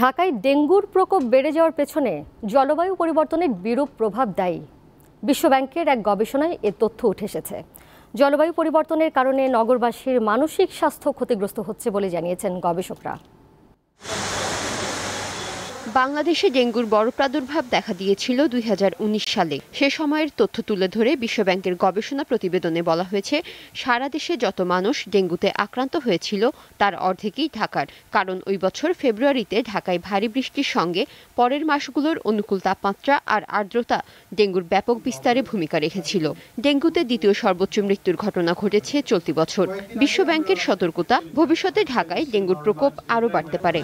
ঢাকায় ডেঙ্গুর প্রকোপ বেড়ে যাওয়ার পেছনে জলবায়ু পরিবর্তনের বিরূপ প্রভাব দায়ী বিশ্বব্যাংকের এক গবেষণায় এ তথ্য উঠে এসেছে জলবায়ু পরিবর্তনের কারণে নগরবাসীর মানসিক স্বাস্থ্য ক্ষতিগ্রস্ত হচ্ছে বলে জানিয়েছেন গবেষকরা বাংলাদেশে ডেঙ্গুর বড় প্রাদুর্ভাব দেখা দিয়েছিল দুই সালে সে সময়ের তথ্য তুলে ধরে বিশ্বব্যাংকের গবেষণা প্রতিবেদনে বলা হয়েছে সারা দেশে যত মানুষ ডেঙ্গুতে আক্রান্ত হয়েছিল তার অর্ধেকই ঢাকার কারণ ওই বছর ফেব্রুয়ারিতে ঢাকায় ভারী বৃষ্টির সঙ্গে পরের মাসগুলোর অনুকূল তাপমাত্রা আর আর্দ্রতা ডেঙ্গুর ব্যাপক বিস্তারে ভূমিকা রেখেছিল ডেঙ্গুতে দ্বিতীয় সর্বোচ্চ মৃত্যুর ঘটনা ঘটেছে চলতি বছর বিশ্বব্যাংকের সতর্কতা ভবিষ্যতে ঢাকায় ডেঙ্গুর প্রকোপ আরও বাড়তে পারে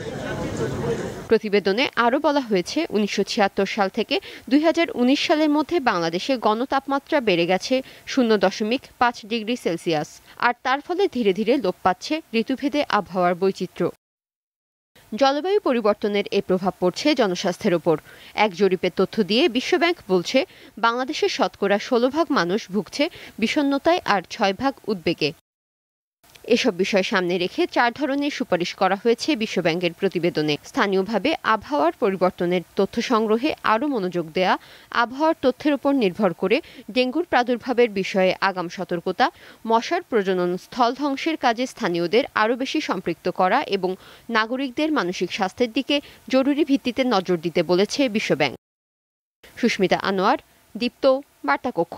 প্রতিবেদনে আরও বলা হয়েছে উনিশশো সাল থেকে দুই সালের মধ্যে বাংলাদেশে গণতাপমাত্রা বেড়ে গেছে শূন্য দশমিক পাঁচ ডিগ্রি সেলসিয়াস আর তার ফলে ধীরে ধীরে লোপ পাচ্ছে ঋতুভেদে আবহাওয়ার বৈচিত্র্য জলবায়ু পরিবর্তনের এ প্রভাব পড়ছে জনস্বাস্থ্যের ওপর এক জরিপের তথ্য দিয়ে বিশ্বব্যাংক বলছে বাংলাদেশের শতকরা ষোলো ভাগ মানুষ ভুগছে বিষণ্নতায় আর ছয় ভাগ উদ্বেগে এসব বিষয় সামনে রেখে চার ধরনের সুপারিশ করা হয়েছে বিশ্বব্যাংকের প্রতিবেদনে স্থানীয়ভাবে আবহাওয়ার পরিবর্তনের তথ্য সংগ্রহে আরও মনোযোগ দেয়া আবহাওয়ার তথ্যের উপর নির্ভর করে ডেঙ্গুর প্রাদুর্ভাবের বিষয়ে আগাম সতর্কতা মশার প্রজনন স্থল ধ্বংসের কাজে স্থানীয়দের আরও বেশি সম্পৃক্ত করা এবং নাগরিকদের মানসিক স্বাস্থ্যের দিকে জরুরি ভিত্তিতে নজর দিতে বলেছে বিশ্বব্যাংক সুস্মিতা আনোয়ার দীপ্ত বার্তাকক্ষ